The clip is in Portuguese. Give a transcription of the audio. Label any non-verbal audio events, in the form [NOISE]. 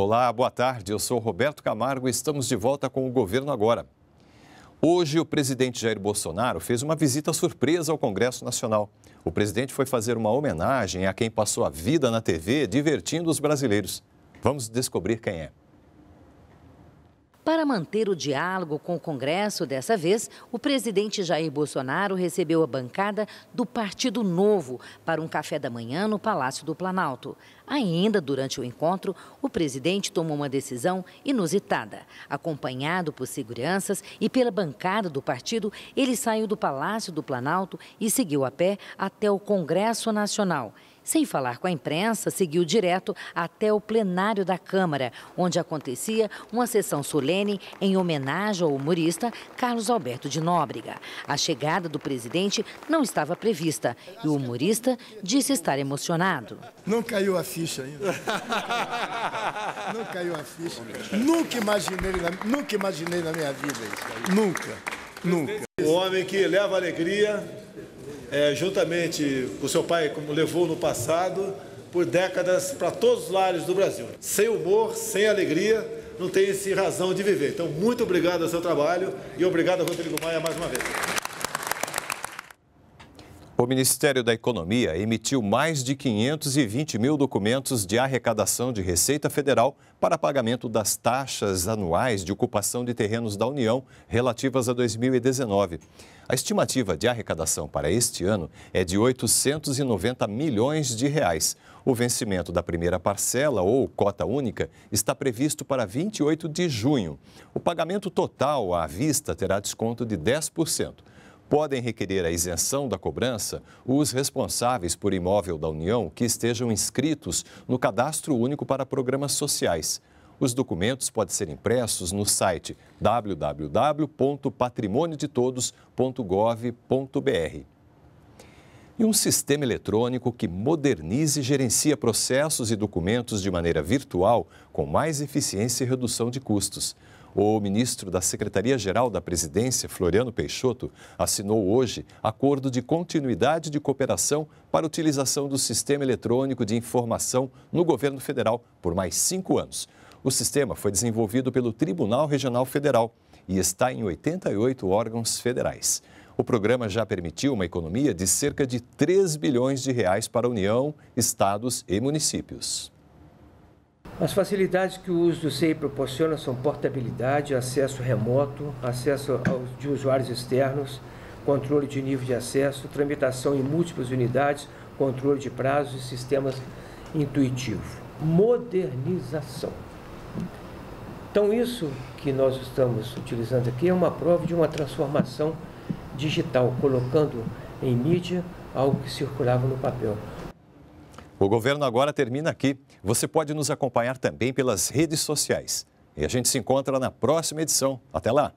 Olá, boa tarde. Eu sou Roberto Camargo e estamos de volta com o Governo Agora. Hoje, o presidente Jair Bolsonaro fez uma visita surpresa ao Congresso Nacional. O presidente foi fazer uma homenagem a quem passou a vida na TV divertindo os brasileiros. Vamos descobrir quem é. Para manter o diálogo com o Congresso dessa vez, o presidente Jair Bolsonaro recebeu a bancada do Partido Novo para um café da manhã no Palácio do Planalto. Ainda durante o encontro, o presidente tomou uma decisão inusitada. Acompanhado por seguranças e pela bancada do partido, ele saiu do Palácio do Planalto e seguiu a pé até o Congresso Nacional. Sem falar com a imprensa, seguiu direto até o plenário da Câmara, onde acontecia uma sessão solene em homenagem ao humorista Carlos Alberto de Nóbrega. A chegada do presidente não estava prevista e o humorista disse estar emocionado. Não caiu a ficha ainda. [LAUGHS] Não caiu a ficha. Nunca imaginei na, nunca imaginei na minha vida isso. Nunca, nunca. O homem que leva alegria é, juntamente com seu pai, como levou no passado, por décadas para todos os lares do Brasil. Sem humor, sem alegria, não tem esse razão de viver. Então, muito obrigado ao seu trabalho e obrigado, Rodrigo Maia, mais uma vez. O Ministério da Economia emitiu mais de 520 mil documentos de arrecadação de Receita Federal para pagamento das taxas anuais de ocupação de terrenos da União relativas a 2019. A estimativa de arrecadação para este ano é de 890 milhões de reais. O vencimento da primeira parcela, ou cota única, está previsto para 28 de junho. O pagamento total à vista terá desconto de 10% podem requerer a isenção da cobrança os responsáveis por imóvel da União que estejam inscritos no Cadastro Único para Programas Sociais. Os documentos podem ser impressos no site www.patrimoniodetodos.gov.br. E um sistema eletrônico que modernize e gerencia processos e documentos de maneira virtual, com mais eficiência e redução de custos. O ministro da Secretaria-Geral da Presidência, Floriano Peixoto, assinou hoje acordo de continuidade de cooperação para utilização do Sistema Eletrônico de Informação no governo federal por mais cinco anos. O sistema foi desenvolvido pelo Tribunal Regional Federal e está em 88 órgãos federais. O programa já permitiu uma economia de cerca de 3 bilhões de reais para a União, estados e municípios. As facilidades que o uso do Cei proporciona são portabilidade, acesso remoto, acesso de usuários externos, controle de nível de acesso, tramitação em múltiplas unidades, controle de prazos e sistemas intuitivos. Modernização. Então, isso que nós estamos utilizando aqui é uma prova de uma transformação digital, colocando em mídia algo que circulava no papel. O governo agora termina aqui. Você pode nos acompanhar também pelas redes sociais. E a gente se encontra na próxima edição. Até lá!